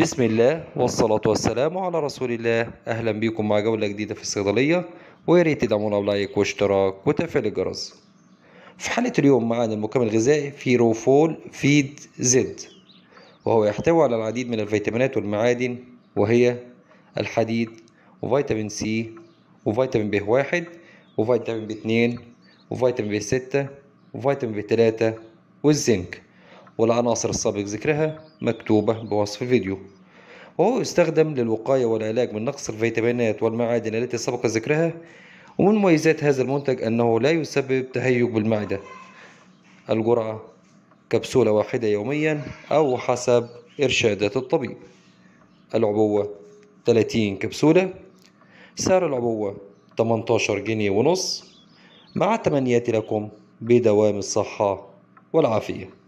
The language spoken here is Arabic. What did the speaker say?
بسم الله والصلاة والسلام على رسول الله أهلا بكم مع جولة جديدة في الصيدلية ويا ريت تدعمونا بلايك واشتراك وتفعيل الجرس في حالة اليوم معانا المكمل الغذائي في روفول فيد زد وهو يحتوي على العديد من الفيتامينات والمعادن وهي الحديد وفيتامين سي وفيتامين بي واحد وفيتامين بي اتنين وفيتامين بي ستة وفيتامين بي تلاتة والزنك والعناصر السابق ذكرها مكتوبة بوصف الفيديو وهو يستخدم للوقاية والعلاج من نقص الفيتامينات والمعادن التي سبق ذكرها ومن مميزات هذا المنتج أنه لا يسبب تهيج بالمعدة الجرعة كبسولة واحدة يوميا أو حسب إرشادات الطبيب العبوة 30 كبسولة سعر العبوة 18 جنيه ونص مع تمنياتي لكم بدوام الصحة والعافية